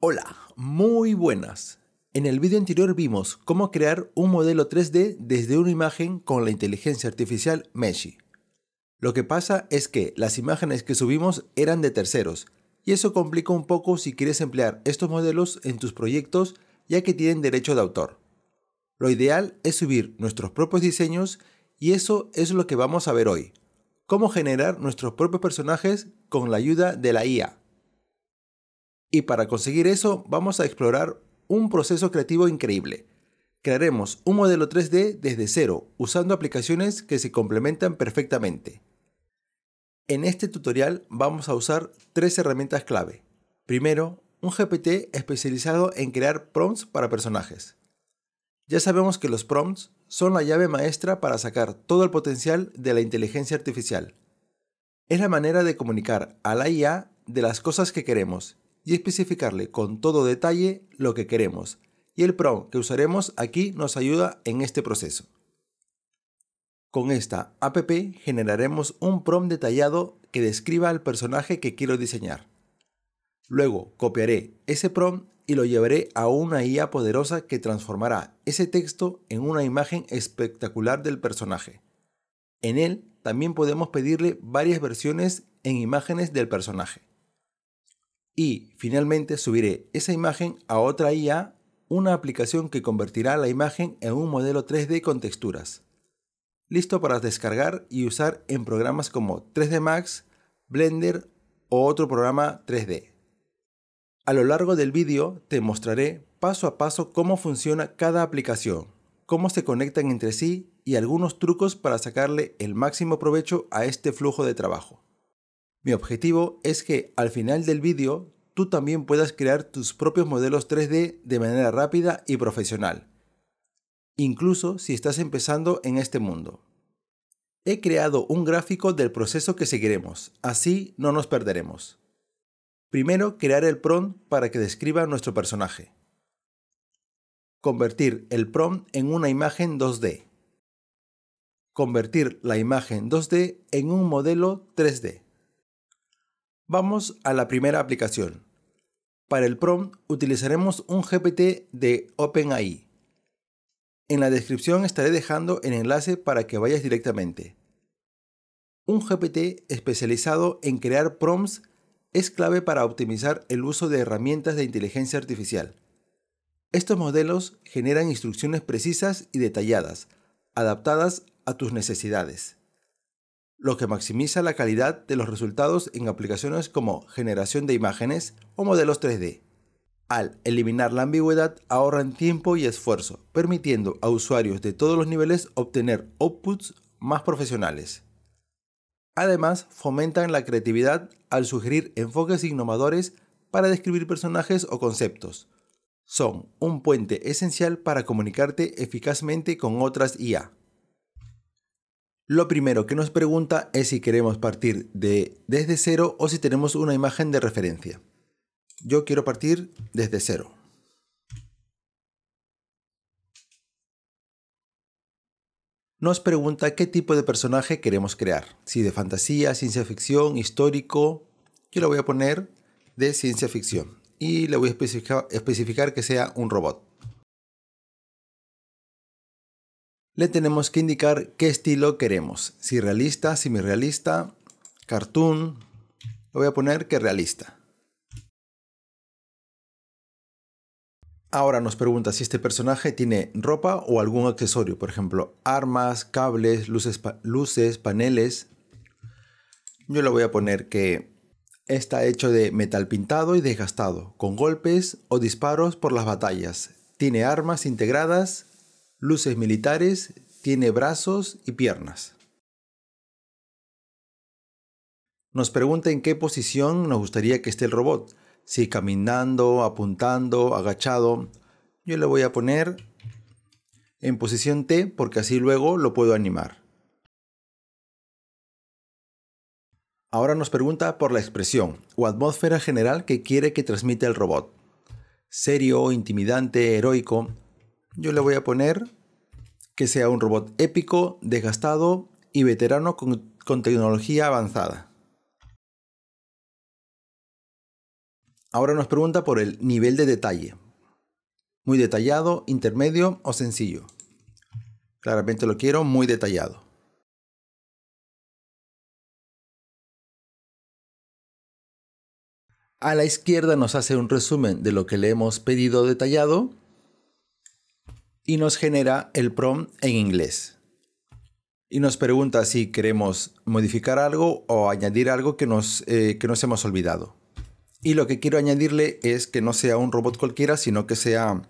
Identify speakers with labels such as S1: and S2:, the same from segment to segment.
S1: Hola, muy buenas. En el vídeo anterior vimos cómo crear un modelo 3D desde una imagen con la inteligencia artificial Meshi. Lo que pasa es que las imágenes que subimos eran de terceros, y eso complica un poco si quieres emplear estos modelos en tus proyectos ya que tienen derecho de autor. Lo ideal es subir nuestros propios diseños y eso es lo que vamos a ver hoy. Cómo generar nuestros propios personajes con la ayuda de la IA. Y para conseguir eso vamos a explorar un proceso creativo increíble. Crearemos un modelo 3D desde cero usando aplicaciones que se complementan perfectamente. En este tutorial vamos a usar tres herramientas clave. Primero, un GPT especializado en crear prompts para personajes. Ya sabemos que los prompts son la llave maestra para sacar todo el potencial de la inteligencia artificial. Es la manera de comunicar a la IA de las cosas que queremos y especificarle con todo detalle lo que queremos. Y el prompt que usaremos aquí nos ayuda en este proceso. Con esta app generaremos un prompt detallado que describa al personaje que quiero diseñar. Luego copiaré ese prompt y lo llevaré a una IA poderosa que transformará ese texto en una imagen espectacular del personaje. En él también podemos pedirle varias versiones en imágenes del personaje y finalmente subiré esa imagen a otra IA, una aplicación que convertirá la imagen en un modelo 3D con texturas. Listo para descargar y usar en programas como 3D Max, Blender o otro programa 3D. A lo largo del vídeo te mostraré paso a paso cómo funciona cada aplicación, cómo se conectan entre sí y algunos trucos para sacarle el máximo provecho a este flujo de trabajo. Mi objetivo es que al final del vídeo tú también puedas crear tus propios modelos 3D de manera rápida y profesional, incluso si estás empezando en este mundo. He creado un gráfico del proceso que seguiremos, así no nos perderemos. Primero, crear el prompt para que describa nuestro personaje. Convertir el prompt en una imagen 2D. Convertir la imagen 2D en un modelo 3D. Vamos a la primera aplicación. Para el prompt utilizaremos un GPT de OpenAI. En la descripción estaré dejando el enlace para que vayas directamente. Un GPT especializado en crear prompts es clave para optimizar el uso de herramientas de inteligencia artificial. Estos modelos generan instrucciones precisas y detalladas, adaptadas a tus necesidades lo que maximiza la calidad de los resultados en aplicaciones como generación de imágenes o modelos 3D. Al eliminar la ambigüedad ahorran tiempo y esfuerzo, permitiendo a usuarios de todos los niveles obtener outputs más profesionales. Además, fomentan la creatividad al sugerir enfoques innovadores para describir personajes o conceptos. Son un puente esencial para comunicarte eficazmente con otras IA. Lo primero que nos pregunta es si queremos partir de desde cero o si tenemos una imagen de referencia. Yo quiero partir desde cero. Nos pregunta qué tipo de personaje queremos crear. Si de fantasía, ciencia ficción, histórico. Yo lo voy a poner de ciencia ficción y le voy a especificar que sea un robot. le tenemos que indicar qué estilo queremos. Si realista, semi-realista, cartoon. Le voy a poner que realista. Ahora nos pregunta si este personaje tiene ropa o algún accesorio, por ejemplo, armas, cables, luces, luces paneles. Yo le voy a poner que está hecho de metal pintado y desgastado, con golpes o disparos por las batallas. Tiene armas integradas luces militares, tiene brazos y piernas. Nos pregunta en qué posición nos gustaría que esté el robot, si caminando, apuntando, agachado. Yo le voy a poner en posición T porque así luego lo puedo animar. Ahora nos pregunta por la expresión o atmósfera general que quiere que transmita el robot. Serio, intimidante, heroico. Yo le voy a poner que sea un robot épico, desgastado y veterano con, tecnología avanzada. Ahora nos pregunta por el nivel de detalle. Muy detallado, intermedio o sencillo. Claramente lo quiero muy detallado.
S2: A la izquierda nos hace
S1: un resumen de lo que le hemos pedido detallado y nos genera el prompt en inglés. Y nos pregunta si queremos modificar algo o añadir algo que nos, eh, que nos hemos olvidado. Y lo que quiero añadirle es que no sea un robot cualquiera, sino que sea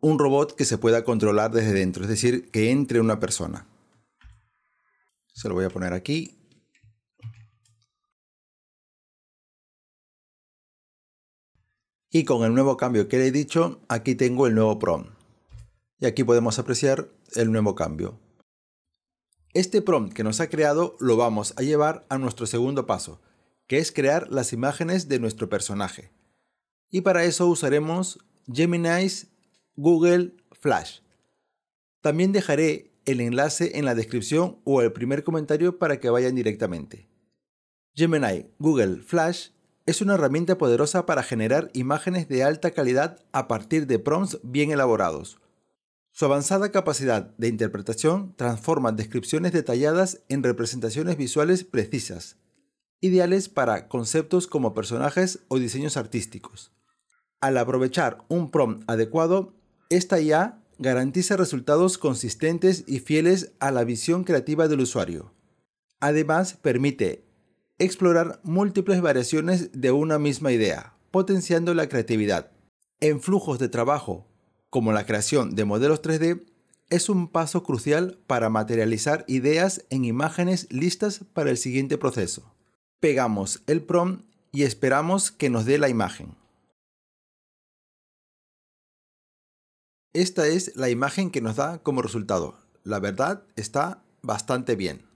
S1: un robot que se pueda controlar desde dentro, es decir, que entre una persona. Se lo voy a poner aquí. Y con el nuevo cambio que le he dicho, aquí tengo el nuevo prompt. Y aquí podemos apreciar el nuevo cambio. Este prompt que nos ha creado lo vamos a llevar a nuestro segundo paso, que es crear las imágenes de nuestro personaje. Y para eso usaremos Gemini's Google Flash. También dejaré el enlace en la descripción o el primer comentario para que vayan directamente. Gemini Google Flash es una herramienta poderosa para generar imágenes de alta calidad a partir de prompts bien elaborados. Su avanzada capacidad de interpretación transforma descripciones detalladas en representaciones visuales precisas, ideales para conceptos como personajes o diseños artísticos. Al aprovechar un prompt adecuado, esta IA garantiza resultados consistentes y fieles a la visión creativa del usuario. Además, permite explorar múltiples variaciones de una misma idea, potenciando la creatividad. En flujos de trabajo como la creación de modelos 3D, es un paso crucial para materializar ideas en imágenes listas para el siguiente proceso. Pegamos el PROM y esperamos que nos dé la imagen. Esta es la imagen que nos da como resultado. La verdad está bastante bien.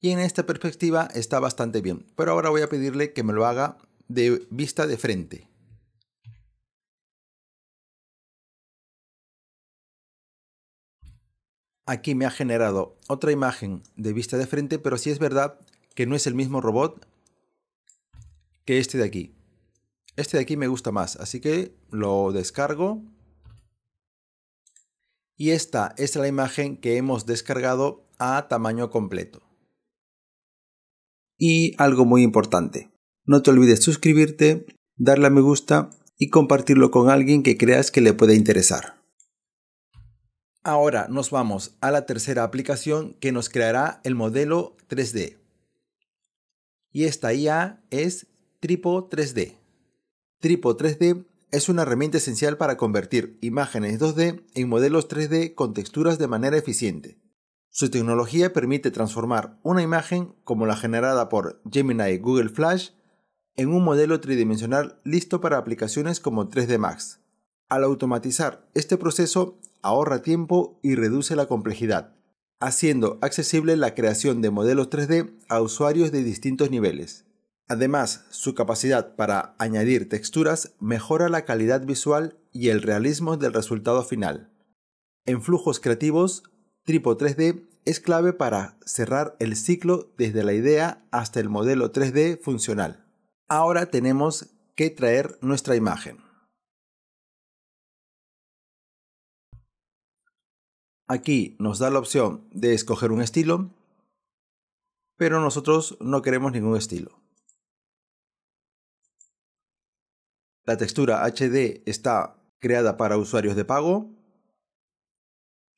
S1: Y en esta perspectiva está bastante bien. Pero ahora voy a pedirle que me lo haga de vista de frente. aquí me ha generado otra imagen de vista de frente, pero sí es verdad que no es el mismo robot que este de aquí. Este de aquí me gusta más, así que lo descargo. Y esta es la imagen que hemos descargado a tamaño completo. Y algo muy importante, no te olvides suscribirte, darle a me gusta y compartirlo con alguien que creas que le pueda interesar. Ahora nos vamos a la tercera aplicación que nos creará el modelo 3D. Y esta IA es Tripo 3D. Tripo 3D es una herramienta esencial para convertir imágenes 2D en modelos 3D con texturas de manera eficiente. Su tecnología permite transformar una imagen como la generada por Gemini Google Flash en un modelo tridimensional listo para aplicaciones como 3D Max. Al automatizar este proceso ahorra tiempo y reduce la complejidad, haciendo accesible la creación de modelos 3D a usuarios de distintos niveles. Además, su capacidad para añadir texturas mejora la calidad visual y el realismo del resultado final. En flujos creativos, Tripo 3D es clave para cerrar el ciclo desde la idea hasta el modelo 3D funcional. Ahora tenemos que traer nuestra imagen. Aquí nos da la opción de escoger un estilo, pero nosotros no queremos ningún estilo. La textura HD está creada para usuarios de pago,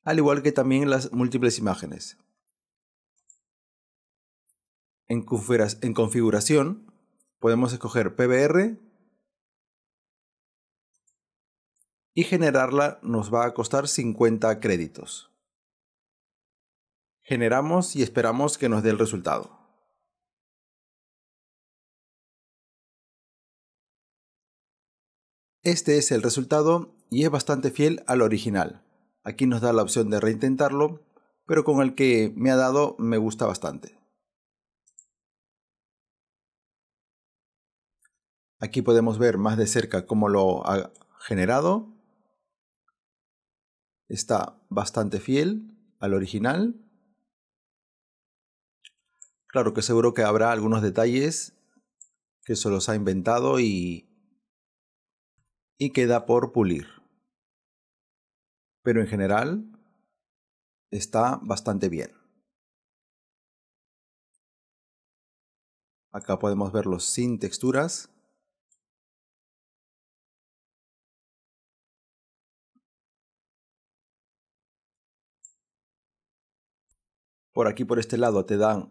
S1: al igual que también las múltiples imágenes. En configuración podemos escoger PBR y generarla nos va a costar 50 créditos. Generamos y esperamos que nos dé el
S2: resultado.
S1: Este es el resultado y es bastante fiel al original. Aquí nos da la opción de reintentarlo, pero con el que me ha dado me gusta bastante. Aquí podemos ver más de cerca cómo lo ha generado está bastante fiel al original. Claro que seguro que habrá algunos detalles que se los ha inventado y, y queda por pulir. Pero en
S2: general está bastante bien. Acá podemos verlo sin texturas
S1: por aquí, por este lado, te dan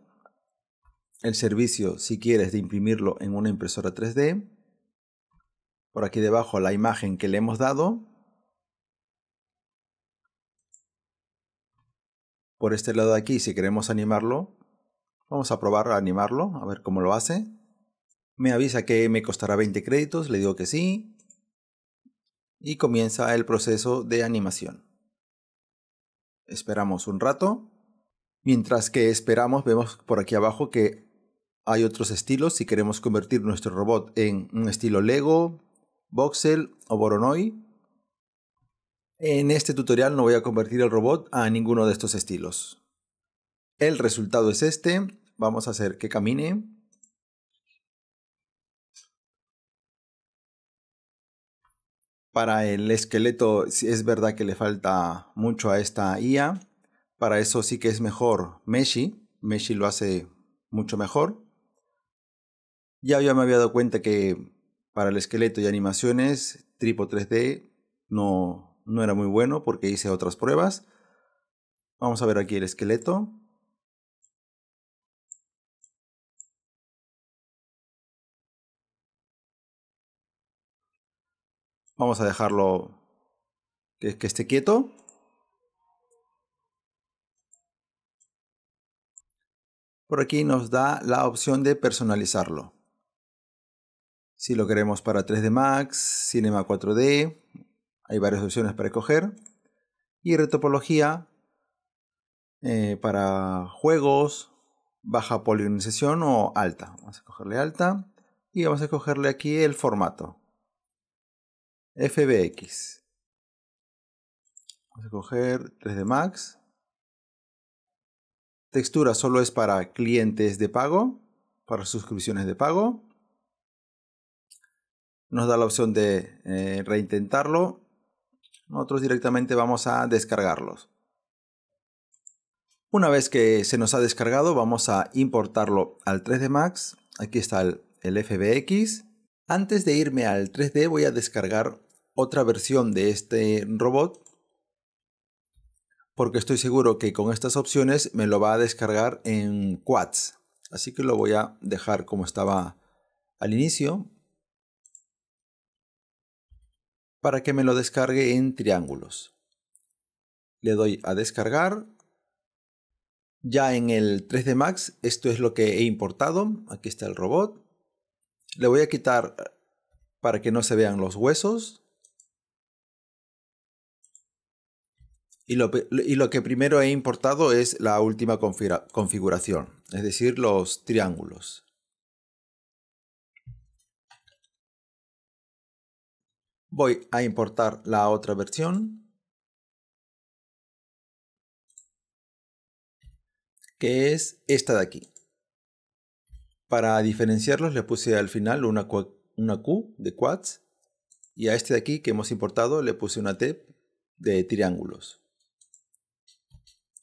S1: el servicio, si quieres, de imprimirlo en una impresora 3D. Por aquí debajo la imagen que le hemos dado. Por este lado de aquí, si queremos animarlo, vamos a probar a animarlo, a ver cómo lo hace. Me avisa que me costará 20 créditos, le digo que sí. Y comienza el proceso de animación. Esperamos un rato. Mientras que esperamos, vemos por aquí abajo que hay otros estilos. Si queremos convertir nuestro robot en un estilo Lego, Voxel o Boronoi. En este tutorial no voy a convertir el robot a ninguno de estos estilos. El resultado es este. Vamos a hacer que camine. Para el esqueleto es verdad que le falta mucho a esta IA. Para eso sí que es mejor Meshi. Meshi lo hace mucho mejor. Ya yo me había dado cuenta que para el esqueleto y animaciones, Tripo 3D no, no era muy bueno porque hice otras pruebas. Vamos a ver aquí el esqueleto.
S2: Vamos a dejarlo que esté quieto. Por
S1: aquí nos da la opción de personalizarlo. Si lo queremos para 3D Max, Cinema 4D, hay varias opciones para escoger. Y retopología eh, para juegos, baja polinización o alta. Vamos a escogerle alta y vamos a escogerle aquí el formato. FBX. Vamos a coger 3D Max. Textura solo es para clientes de pago, para suscripciones de pago. Nos da la opción de eh, reintentarlo. Nosotros directamente vamos a descargarlos. Una vez que se nos ha descargado, vamos a importarlo al 3D Max. Aquí está el, el FBX. Antes de irme al 3D voy a descargar otra versión de este robot porque estoy seguro que con estas opciones me lo va a descargar en quads. Así que lo voy a dejar como estaba al inicio para que me lo descargue en triángulos. Le doy a descargar. Ya en el 3D Max esto es lo que he importado. Aquí está el robot. Le voy a quitar para que no se vean los huesos. Y lo, que primero he importado es la última configuración, es decir, los triángulos.
S2: Voy a importar la otra versión, que es esta de aquí.
S1: Para diferenciarlos le puse al final una, una Q de quads y a este de aquí que hemos importado le puse una T de triángulos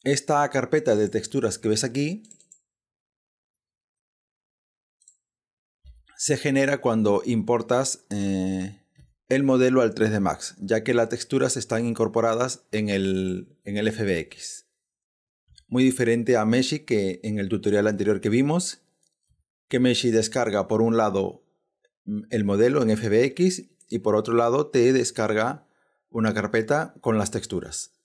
S1: esta carpeta de texturas que ves aquí se genera cuando importas eh, el modelo al 3D Max, ya que las texturas están incorporadas en el, en el FBX. Muy diferente a Meshi que en el tutorial anterior que vimos, que Meshi descarga por un lado el modelo en FBX y por otro lado te descarga una carpeta con las texturas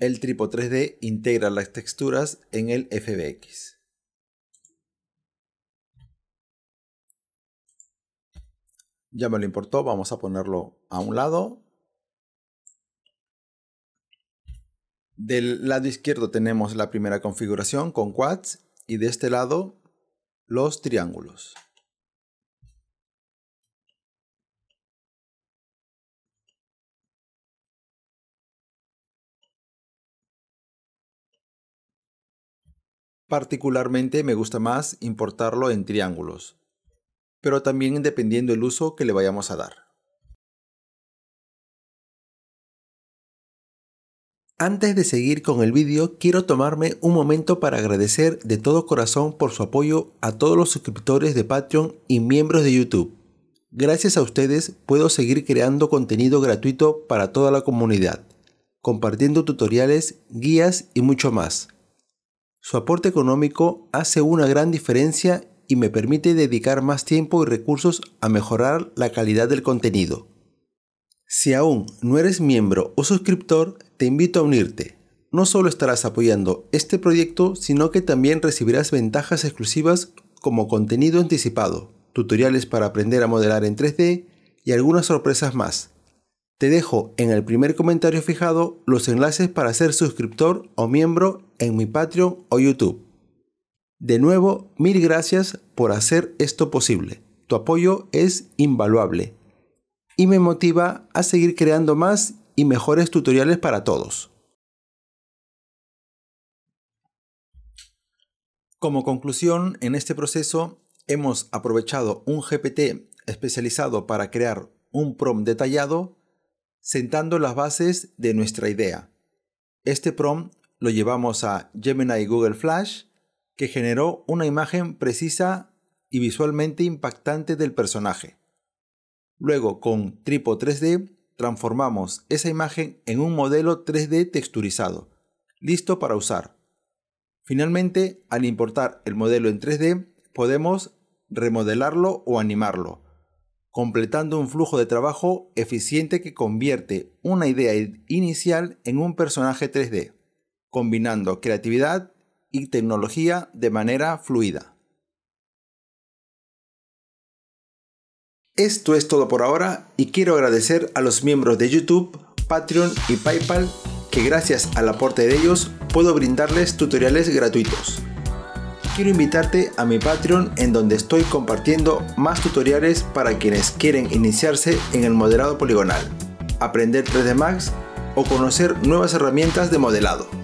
S1: el Tripo 3D integra las texturas en el FBX. Ya me lo importó, vamos a ponerlo a un lado. Del lado izquierdo tenemos la primera configuración con quads y de este lado los triángulos. Particularmente me gusta más importarlo en triángulos, pero también dependiendo el uso que le vayamos a dar. Antes de seguir con el vídeo, quiero tomarme un momento para agradecer de todo corazón por su apoyo a todos los suscriptores de Patreon y miembros de YouTube. Gracias a ustedes puedo seguir creando contenido gratuito para toda la comunidad, compartiendo tutoriales, guías y mucho más. Su aporte económico hace una gran diferencia y me permite dedicar más tiempo y recursos a mejorar la calidad del contenido. Si aún no eres miembro o suscriptor, te invito a unirte. No solo estarás apoyando este proyecto, sino que también recibirás ventajas exclusivas como contenido anticipado, tutoriales para aprender a modelar en 3D y algunas sorpresas más. Te dejo en el primer comentario fijado los enlaces para ser suscriptor o miembro en mi Patreon o YouTube. De nuevo, mil gracias por hacer esto posible. Tu apoyo es invaluable y me motiva a seguir creando más y mejores tutoriales para todos. Como conclusión, en este proceso hemos aprovechado un GPT especializado para crear un PROM detallado sentando las bases de nuestra idea. Este prompt lo llevamos a Gemini Google Flash, que generó una imagen precisa y visualmente impactante del personaje. Luego, con Tripo 3D, transformamos esa imagen en un modelo 3D texturizado, listo para usar. Finalmente, al importar el modelo en 3D, podemos remodelarlo o animarlo completando un flujo de trabajo eficiente que convierte una idea inicial en un personaje 3D, combinando creatividad y tecnología de manera fluida. Esto es todo por ahora y quiero agradecer a los miembros de YouTube, Patreon y PayPal que gracias al aporte de ellos puedo brindarles tutoriales gratuitos quiero invitarte a mi Patreon en donde estoy compartiendo más tutoriales para quienes quieren iniciarse en el modelado poligonal, aprender 3D Max o conocer nuevas herramientas de modelado.